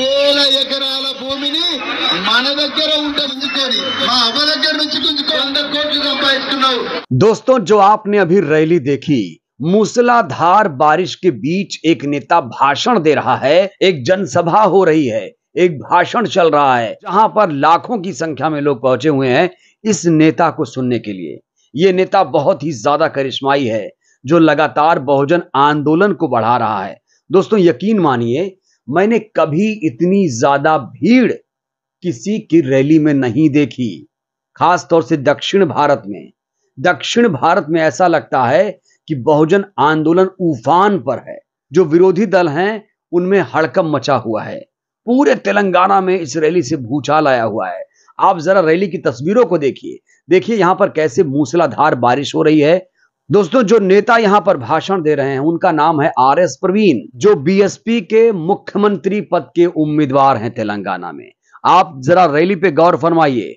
వేల ఎకరాల భూమిని మన దగ్గర दोस्तों जो आपने अभी रैली देखी मूसलाधार बारिश के बीच एक नेता भाषण दे रहा है एक जनसभा हो रही है एक भाषण चल रहा है जहां पर लाखों की संख्या में लोग पहुंचे हुए हैं इस नेता को सुनने के लिए ये नेता बहुत ही ज्यादा करिश्माई है जो लगातार बहुजन आंदोलन को बढ़ा रहा है दोस्तों यकीन मानिए मैंने कभी इतनी ज्यादा भीड़ किसी की रैली में नहीं देखी खास तौर से दक्षिण भारत में दक्षिण भारत में ऐसा लगता है कि बहुजन आंदोलन उफान पर है जो विरोधी दल हैं उनमें हड़कम मचा हुआ है पूरे तेलंगाना में इस रैली से भूचाल आया हुआ है आप जरा रैली की तस्वीरों को देखिए देखिए यहां पर कैसे मूसलाधार बारिश हो रही है दोस्तों जो नेता यहां पर भाषण दे रहे हैं उनका नाम है आर एस प्रवीण जो बीएसपी के मुख्यमंत्री पद के उम्मीदवार हैं तेलंगाना में आप जरा रैली पे गौर फरमाइए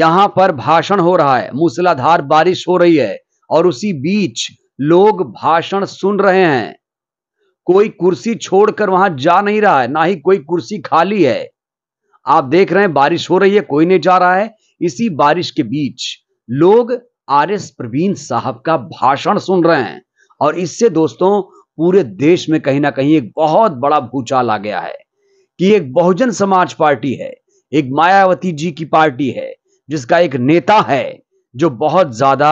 यहां पर भाषण हो रहा है मूसलाधार बारिश हो रही है और उसी बीच लोग भाषण सुन रहे हैं कोई कुर्सी छोड़कर वहां जा नहीं रहा है ना ही कोई कुर्सी खाली है आप देख रहे हैं बारिश हो रही है कोई नहीं जा रहा है इसी बारिश के बीच लोग आर एस प्रवीण साहब का भाषण सुन रहे हैं और इससे दोस्तों पूरे देश में कहीं ना कहीं एक बहुत बड़ा भूचाल आ गया है कि एक बहुजन समाज पार्टी है एक मायावती जी की पार्टी है जिसका एक नेता है जो बहुत ज्यादा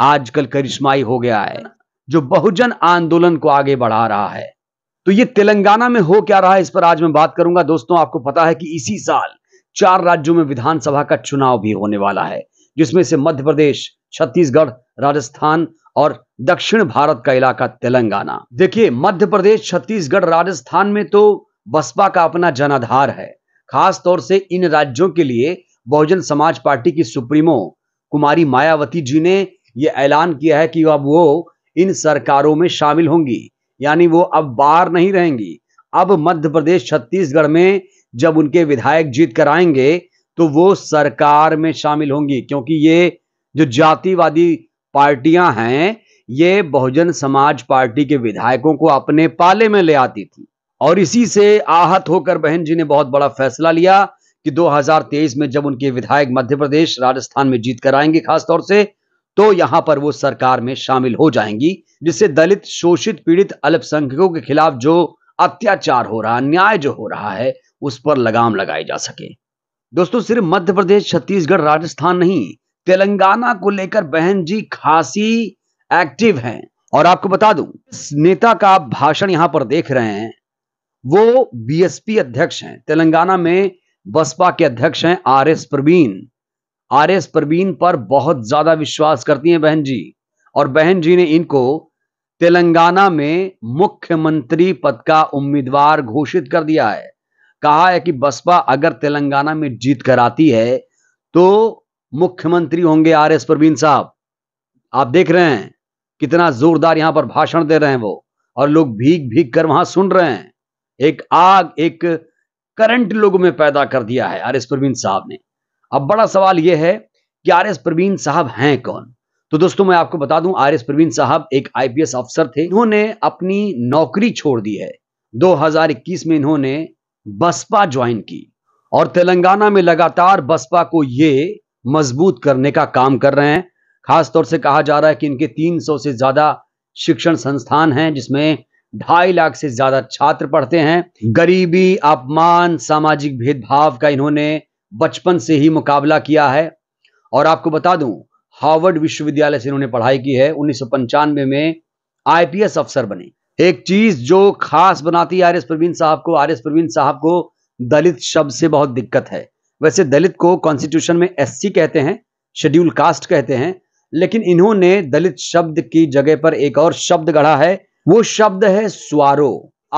आजकल करिश्माई हो गया है जो बहुजन आंदोलन को आगे बढ़ा रहा है तो ये तेलंगाना में हो क्या रहा है इस पर आज मैं बात करूंगा दोस्तों आपको पता है कि इसी साल चार राज्यों में विधानसभा का चुनाव भी होने वाला है जिसमें से मध्य प्रदेश छत्तीसगढ़ राजस्थान और दक्षिण भारत का इलाका तेलंगाना देखिए मध्य प्रदेश छत्तीसगढ़ राजस्थान में तो बसपा का अपना जनाधार है खास तौर से इन राज्यों के लिए बहुजन समाज पार्टी की सुप्रीमो कुमारी मायावती जी ने ये ऐलान किया है कि अब वो इन सरकारों में शामिल होंगी यानी वो अब बाहर नहीं रहेंगी अब मध्य प्रदेश छत्तीसगढ़ में जब उनके विधायक जीत कर आएंगे तो वो सरकार में शामिल होंगी क्योंकि ये जो जातिवादी पार्टियां हैं ये बहुजन समाज पार्टी के विधायकों को अपने पाले में ले आती थी और इसी से आहत होकर बहन जी ने बहुत बड़ा फैसला लिया कि 2023 में जब उनके विधायक मध्य प्रदेश राजस्थान में जीत कर आएंगे खासतौर से तो यहां पर वो सरकार में शामिल हो जाएंगी जिससे दलित शोषित पीड़ित अल्पसंख्यकों के खिलाफ जो अत्याचार हो रहा न्याय जो हो रहा है उस पर लगाम लगाई जा सके दोस्तों सिर्फ मध्य प्रदेश छत्तीसगढ़ राजस्थान नहीं तेलंगाना को लेकर बहन जी खासी एक्टिव हैं और आपको बता दूं इस नेता का आप भाषण यहां पर देख रहे हैं वो बीएसपी अध्यक्ष हैं तेलंगाना में बसपा के अध्यक्ष हैं R S Praveen R S Praveen पर बहुत ज्यादा विश्वास करती हैं बहन जी और बहन जी ने इनको तेलंगाना में मुख्यमंत्री पद का उम्मीदवार घोषित कर दिया है कहा है कि बसपा अगर तेलंगाना में जीत कर आती है तो मुख्यमंत्री होंगे आर एस प्रवीण साहब आप देख रहे हैं कितना जोरदार यहां पर भाषण दे रहे हैं वो और लोग भीग भीग कर वहां सुन रहे हैं एक आग एक करंट लोगों में पैदा कर दिया है आर एस प्रवीण साहब ने अब बड़ा सवाल यह है कि आर एस प्रवीण साहब हैं कौन तो दोस्तों मैं आपको बता दूं आर एस प्रवीण साहब एक आईपीएस अफसर थे इन्होंने अपनी नौकरी छोड़ दी है 2021 में इन्होंने बसपा ज्वाइन की और तेलंगाना में लगातार बसपा को ये मजबूत करने का काम कर रहे हैं खासतौर से कहा जा रहा है कि इनके 300 से ज़्यादा शिक्षण संस्थान हैं जिसमें ढाई लाख से ज़्यादा छात्र पढ़ते हैं गरीबी अपमान सामाजिक भेदभाव का इन्होंने बचपन से ही मुकाबला किया है और आपको बता दूं हार्वर्ड विश्वविद्यालय से इन्होंने पढ़ाई की है उन्नीस में आईपीएस अफसर बने एक चीज जो खास बनाती है आर एस प्रवीण साहब को आर एस प्रवीण साहब को दलित शब्द से बहुत दिक्कत है वैसे दलित को कॉन्स्टिट्यूशन में एस कहते हैं शेड्यूल कास्ट कहते हैं लेकिन इन्होंने दलित शब्द की जगह पर एक और शब्द गढ़ा है वो शब्द है स्वारो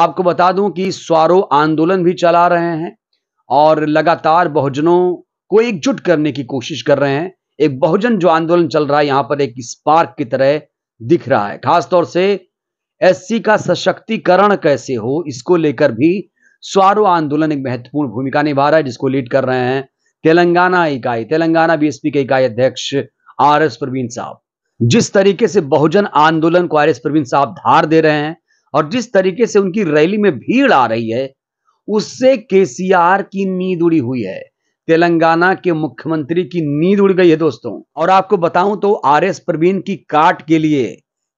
आपको बता दूं कि स्वारो आंदोलन भी चला रहे हैं और लगातार बहुजनों को एकजुट करने की कोशिश कर रहे हैं एक बहुजन जो आंदोलन चल रहा है यहां पर एक स्पार्क की तरह दिख रहा है खासतौर से एससी का सशक्तिकरण कैसे हो इसको लेकर भी स्वारो आंदोलन एक महत्वपूर्ण भूमिका निभा रहा है जिसको लीड कर रहे हैं तेलंगाना इकाई तेलंगाना बीएसपी के इकाई अध्यक्ष आर एस प्रवीण साहब जिस तरीके से बहुजन आंदोलन को आर एस प्रवीण साहब धार दे रहे हैं और जिस तरीके से उनकी रैली में भीड़ आ रही है उससे केसीआर की नींद उड़ी हुई है तेलंगाना के मुख्यमंत्री की नींद उड़ गई है दोस्तों और आपको बताऊं तो आर एस प्रवीण की काट के लिए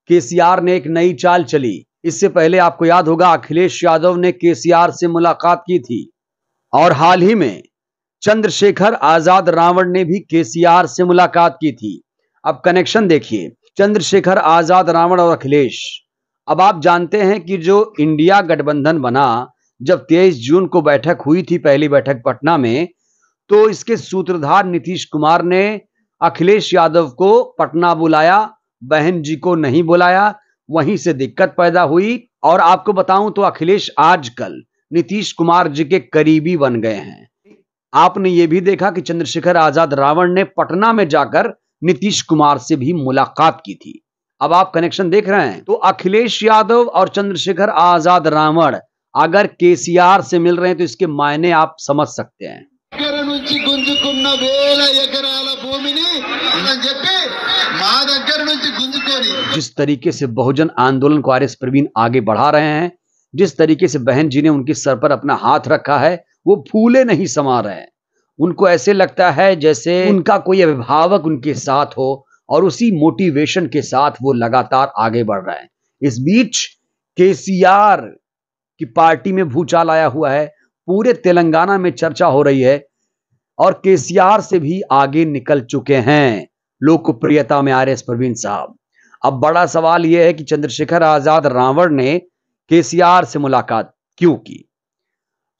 केसीआर ने एक नई चाल चली इससे पहले आपको याद होगा अखिलेश यादव ने केसीआर से मुलाकात की थी और हाल ही में चंद्रशेखर आजाद रावण ने भी केसीआर से मुलाकात की थी अब कनेक्शन देखिए चंद्रशेखर आजाद रावण और अखिलेश अब आप जानते हैं कि जो इंडिया गठबंधन बना जब 23 जून को बैठक हुई थी पहली बैठक पटना में तो इसके सूत्रधार नीतीश कुमार ने अखिलेश यादव को पटना बुलाया बहन जी को नहीं बुलाया वहीं से दिक्कत पैदा हुई और आपको बताऊं तो अखिलेश आजकल नीतीश कुमार जी के करीबी बन गए हैं आपने ये भी देखा कि चंद्रशेखर आजाद रावण ने पटना में जाकर नीतीश कुमार से भी मुलाकात की थी अब आप कनेक्शन देख रहे हैं तो अखिलेश यादव और चंद्रशेखर आजाद रावण अगर केसीआर से मिल रहे हैं तो इसके मायने आप समझ सकते हैं जिस तरीके से बहुजन आंदोलन को आर एस प्रवीण आगे बढ़ा रहे हैं जिस तरीके से बहन जी ने उनके सर पर अपना हाथ रखा है वो फूले नहीं समा रहे हैं उनको ऐसे लगता है जैसे उनका कोई अभिभावक उनके साथ हो और उसी मोटिवेशन के साथ वो लगातार आगे बढ़ रहे हैं इस बीच केसीआर की पार्टी में भूचाल आया हुआ है पूरे तेलंगाना में चर्चा हो रही है और केसीआर से भी आगे निकल चुके हैं लोकप्रियता में आर एस प्रवीण साहब अब बड़ा सवाल यह है कि चंद्रशेखर आजाद रावण ने केसीआर से मुलाकात क्यों की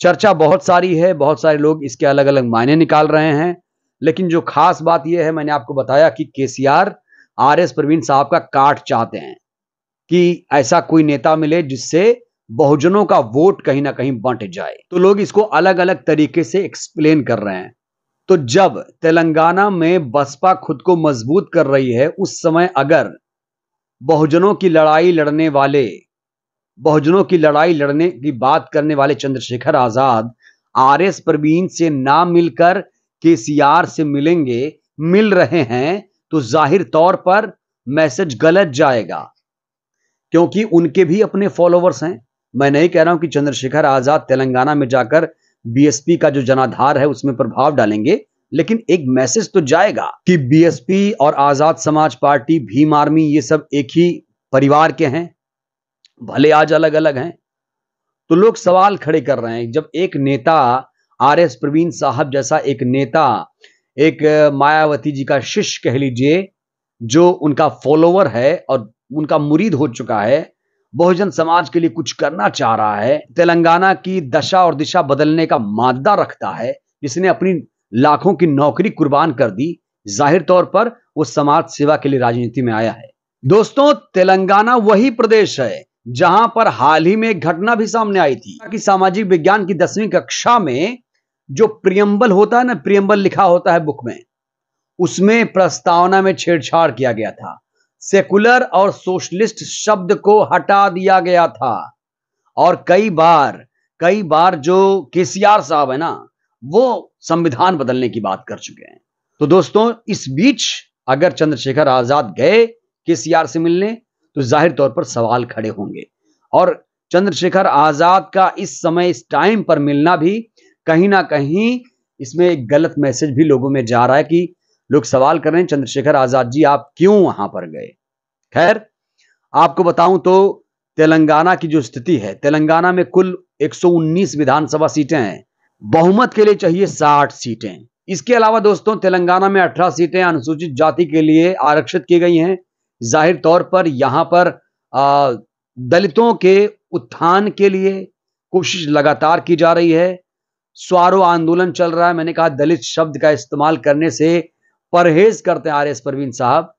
चर्चा बहुत सारी है बहुत सारे लोग इसके अलग अलग मायने निकाल रहे हैं लेकिन जो खास बात यह है मैंने आपको बताया कि केसीआर आर एस प्रवीण साहब का काट चाहते हैं कि ऐसा कोई नेता मिले जिससे बहुजनों का वोट कहीं ना कहीं बंट जाए तो लोग इसको अलग अलग तरीके से एक्सप्लेन कर रहे हैं तो जब तेलंगाना में बसपा खुद को मजबूत कर रही है उस समय अगर बहुजनों की लड़ाई लड़ने वाले बहुजनों की लड़ाई लड़ने की बात करने वाले चंद्रशेखर आजाद आर एस प्रवीण से ना मिलकर आर से मिलेंगे मिल रहे हैं तो जाहिर तौर पर मैसेज गलत जाएगा क्योंकि उनके भी अपने फॉलोअर्स हैं मैं नहीं कह रहा हूं कि चंद्रशेखर आजाद तेलंगाना में जाकर बीएसपी का जो जनाधार है उसमें प्रभाव डालेंगे लेकिन एक मैसेज तो जाएगा कि बीएसपी और आजाद समाज पार्टी भीम आर्मी ये सब एक ही परिवार के हैं भले आज अलग अलग हैं तो लोग सवाल खड़े कर रहे हैं जब एक नेता आर एस प्रवीण साहब जैसा एक नेता एक मायावती जी का शिष्य कह लीजिए जो उनका फॉलोवर है और उनका मुरीद हो चुका है बहुजन समाज के लिए कुछ करना चाह रहा है तेलंगाना की दशा और दिशा बदलने का मादा रखता है जिसने अपनी लाखों की नौकरी कुर्बान कर दी जाहिर तौर पर वो समाज सेवा के लिए राजनीति में आया है दोस्तों तेलंगाना वही प्रदेश है जहां पर हाल ही में एक घटना भी सामने आई थी कि सामाजिक विज्ञान की दसवीं कक्षा में जो प्रियम्बल होता है ना प्रियम्बल लिखा होता है बुक में उसमें प्रस्तावना में छेड़छाड़ किया गया था सेकुलर और सोशलिस्ट शब्द को हटा दिया गया था और कई बार कई बार जो केसीआर साहब है ना वो संविधान बदलने की बात कर चुके हैं तो दोस्तों इस बीच अगर चंद्रशेखर आजाद गए के से मिलने तो जाहिर तौर पर सवाल खड़े होंगे और चंद्रशेखर आजाद का इस समय इस टाइम पर मिलना भी कहीं ना कहीं इसमें एक गलत मैसेज भी लोगों में जा रहा है कि लोग सवाल कर रहे हैं चंद्रशेखर आजाद जी आप क्यों वहां पर गए खैर आपको बताऊं तो तेलंगाना की जो स्थिति है तेलंगाना में कुल 119 विधानसभा सीटें हैं बहुमत के लिए चाहिए साठ सीटें इसके अलावा दोस्तों तेलंगाना में अठारह सीटें अनुसूचित जाति के लिए आरक्षित की गई हैं जाहिर तौर पर यहां पर आ, दलितों के उत्थान के लिए कोशिश लगातार की जा रही है स्वारो आंदोलन चल रहा है मैंने कहा दलित शब्द का इस्तेमाल करने से परहेज करते हैं आर एस परवीन साहब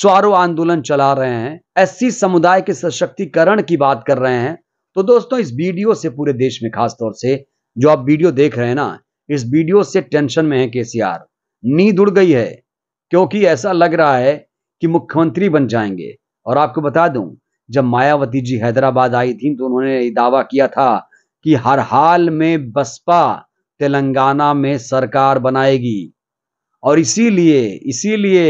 स्वारो आंदोलन चला रहे हैं एससी समुदाय के सशक्तिकरण की बात कर रहे हैं तो दोस्तों इस वीडियो से पूरे देश में खासतौर से जो आप वीडियो देख रहे हैं ना इस वीडियो से टेंशन में है केसीआर नींद उड़ गई है क्योंकि ऐसा लग रहा है कि मुख्यमंत्री बन जाएंगे और आपको बता दूं जब मायावती जी हैदराबाद आई थी तो उन्होंने दावा किया था कि हर हाल में बसपा तेलंगाना में सरकार बनाएगी और इसीलिए इसीलिए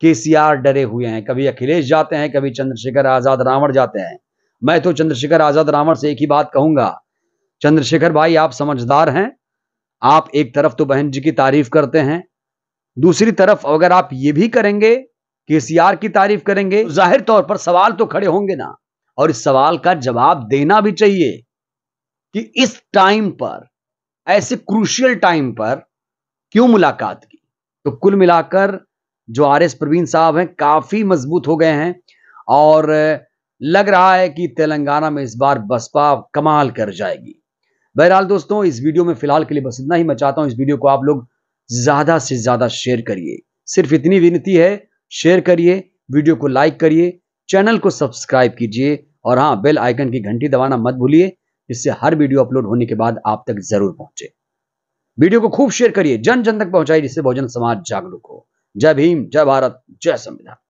केसीआर डरे हुए हैं कभी अखिलेश जाते हैं कभी चंद्रशेखर आजाद रावण जाते हैं मैं तो चंद्रशेखर आजाद रावण से एक ही बात कहूंगा चंद्रशेखर भाई आप समझदार हैं आप एक तरफ तो बहन जी की तारीफ करते हैं दूसरी तरफ अगर आप ये भी करेंगे के की तारीफ करेंगे तो जाहिर तौर पर सवाल तो खड़े होंगे ना और इस सवाल का जवाब देना भी चाहिए कि इस टाइम पर ऐसे क्रूशियल टाइम पर क्यों मुलाकात की तो कुल मिलाकर जो आर एस प्रवीण साहब हैं काफी मजबूत हो गए हैं और लग रहा है कि तेलंगाना में इस बार बसपा कमाल कर जाएगी बहरहाल दोस्तों इस वीडियो में फिलहाल के लिए बस इतना ही मैं चाहता हूँ इस वीडियो को आप लोग ज़्यादा से ज़्यादा शेयर करिए सिर्फ इतनी विनती है शेयर करिए वीडियो को लाइक करिए चैनल को सब्सक्राइब कीजिए और हाँ बेल आइकन की घंटी दबाना मत भूलिए जिससे हर वीडियो अपलोड होने के बाद आप तक जरूर पहुंचे वीडियो को खूब शेयर करिए जन जन तक पहुंचाइए जिससे बहुजन समाज जागरूक हो जय भीम जय भारत जय संविधान